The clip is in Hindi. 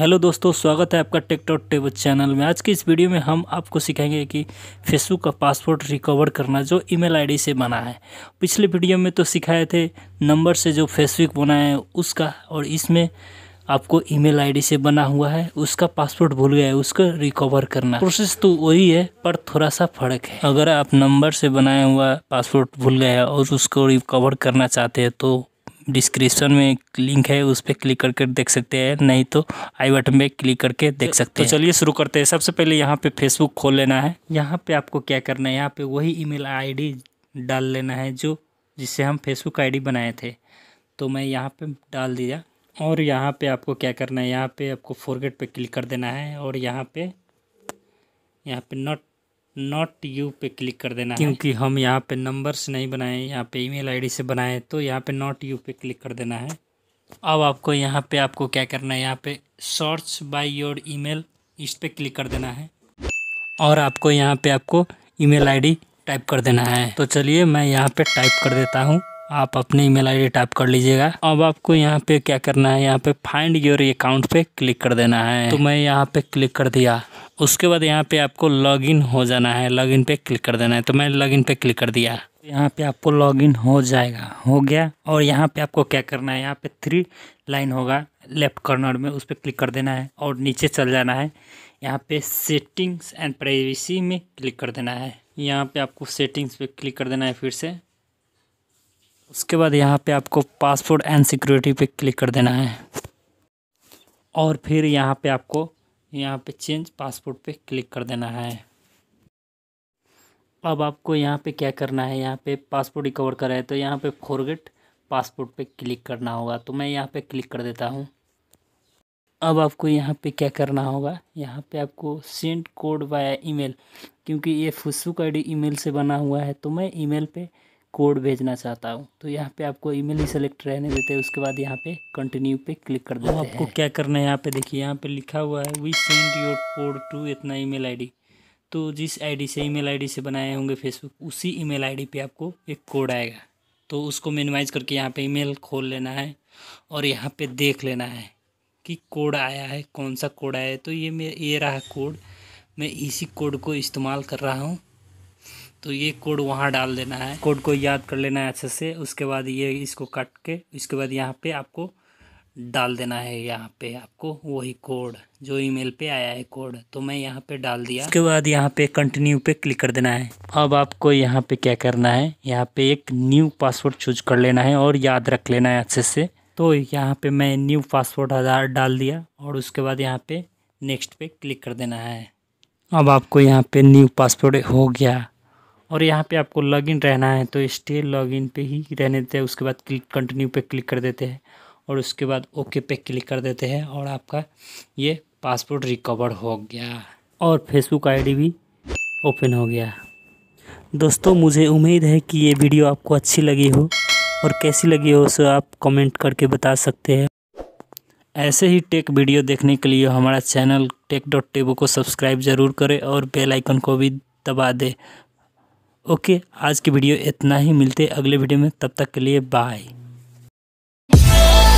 हेलो दोस्तों स्वागत है आपका टिकट टेबल चैनल में आज की इस वीडियो में हम आपको सिखाएंगे कि फेसबुक का पासवर्ड रिकवर करना जो ईमेल आईडी से बना है पिछले वीडियो में तो सिखाए थे नंबर से जो फेसबुक बनाए हैं उसका और इसमें आपको ईमेल आईडी से बना हुआ है उसका पासवर्ड भूल गया है उसको रिकवर करना प्रोसेस तो वही है पर थोड़ा सा फर्क है अगर आप नंबर से बनाया हुआ पासवर्ड भूल है और उसको रिकवर करना चाहते हैं तो डिस्क्रिप्शन में लिंक है उस पर क्लिक करके देख सकते हैं नहीं तो आई बटन पे क्लिक करके देख तो सकते हैं तो चलिए शुरू करते हैं सबसे पहले यहाँ पे फेसबुक खोल लेना है यहाँ पे आपको क्या करना है यहाँ पे वही ईमेल आईडी डाल लेना है जो जिससे हम फेसबुक आईडी बनाए थे तो मैं यहाँ पे डाल दिया और यहाँ पर आपको क्या करना है यहाँ पर आपको फोरगेट पर क्लिक कर देना है और यहाँ पर यहाँ पर नॉट नॉट यू पे क्लिक कर देना क्योंकि हम यहाँ पे नंबर से नहीं बनाए यहाँ पे ईमेल आईडी से बनाए तो यहाँ पे नॉट यू पे क्लिक कर देना है अब आपको यहाँ पे आपको क्या करना है यहाँ पे सर्च बाय योर ईमेल इस पर क्लिक कर देना है और आपको यहाँ पे आपको ईमेल आईडी टाइप कर देना है तो चलिए मैं यहाँ पे टाइप कर देता हूँ आप अपने ईमेल आईडी टाइप कर लीजिएगा अब आपको यहाँ पे क्या करना है यहाँ पे फाइंड योर अकाउंट पे क्लिक कर देना है तो मैं यहाँ पे क्लिक कर दिया उसके बाद यहाँ पे आपको लॉगिन हो जाना है लॉगिन पे क्लिक कर देना है तो मैं लॉगिन पे क्लिक कर दिया यहाँ पे आपको लॉगिन हो जाएगा हो गया और यहाँ पे आपको क्या करना है यहाँ पे थ्री लाइन होगा लेफ्ट कॉर्नर में उस पर क्लिक कर देना है और नीचे चल जाना है यहाँ पे सेटिंग्स एंड प्राइवेसी में क्लिक कर देना है यहाँ पे आपको सेटिंग्स पे क्लिक कर देना है फिर से उसके बाद यहाँ पे आपको पासपोर्ट एंड सिक्योरिटी पे क्लिक कर देना है और फिर यहाँ पे आपको यहाँ पे चेंज पासपोर्ट पे क्लिक कर देना है अब आपको यहाँ पे क्या करना है यहाँ पे पासपोर्ट रिकवर करा है तो यहाँ पे फॉरगेट पासपोर्ट पे क्लिक करना होगा तो मैं यहाँ पे क्लिक कर देता हूँ अब आपको यहाँ पे क्या करना होगा यहाँ पे आपको सेंड कोड वाया ईमेल क्योंकि ये फुसुक आईडी ईमेल से बना हुआ है तो मैं ईमेल पे कोड भेजना चाहता हूँ तो यहाँ पे आपको ईमेल ही सेलेक्ट रहने देते हैं उसके बाद यहाँ पे कंटिन्यू पे क्लिक कर देते हैं आपको क्या करना है यहाँ पे देखिए यहाँ पे लिखा हुआ है we send your code to इतना ईमेल आईडी तो जिस आईडी से ईमेल आईडी से बनाए होंगे फेसबुक उसी ईमेल आईडी पे आपको एक कोड आएगा तो उसको मिनिमाइज़ करके यहाँ पर ई खोल लेना है और यहाँ पर देख लेना है कि कोड आया है कौन सा कोड आया है तो ये मेरा ये रहा कोड मैं इसी कोड को इस्तेमाल कर रहा हूँ तो ये कोड वहाँ डाल देना है कोड को याद कर लेना है अच्छे से उसके बाद ये इसको काट के इसके बाद यहाँ पे आपको डाल देना है यहाँ पे आपको वही कोड जो ईमेल पे आया है कोड तो मैं यहाँ पे डाल दिया उसके बाद यहाँ पे कंटिन्यू पे क्लिक कर देना है अब आपको यहाँ पे क्या करना है यहाँ पे एक न्यू पासवर्ड चूज कर लेना है और याद रख लेना है अच्छे से तो यहाँ पे मैं न्यू पासवर्ड आधार डाल दिया और उसके बाद यहाँ पे नेक्स्ट पे क्लिक कर देना है अब आपको यहाँ पे न्यू पासवर्ड हो गया और यहाँ पे आपको लॉगिन रहना है तो स्टे लॉगिन पे ही रहने देते हैं उसके बाद क्लिक कंटिन्यू पे क्लिक कर देते हैं और उसके बाद ओके पे क्लिक कर देते हैं और आपका ये पासपोर्ट रिकवर हो गया और फेसबुक आईडी भी ओपन हो गया दोस्तों मुझे उम्मीद है कि ये वीडियो आपको अच्छी लगी हो और कैसी लगी हो उसे आप कमेंट करके बता सकते हैं ऐसे ही टेक वीडियो देखने के लिए हमारा चैनल टेक डॉट टेबू को सब्सक्राइब ज़रूर करें और बेल आइकन को भी दबा दें ओके आज की वीडियो इतना ही मिलते अगले वीडियो में तब तक के लिए बाय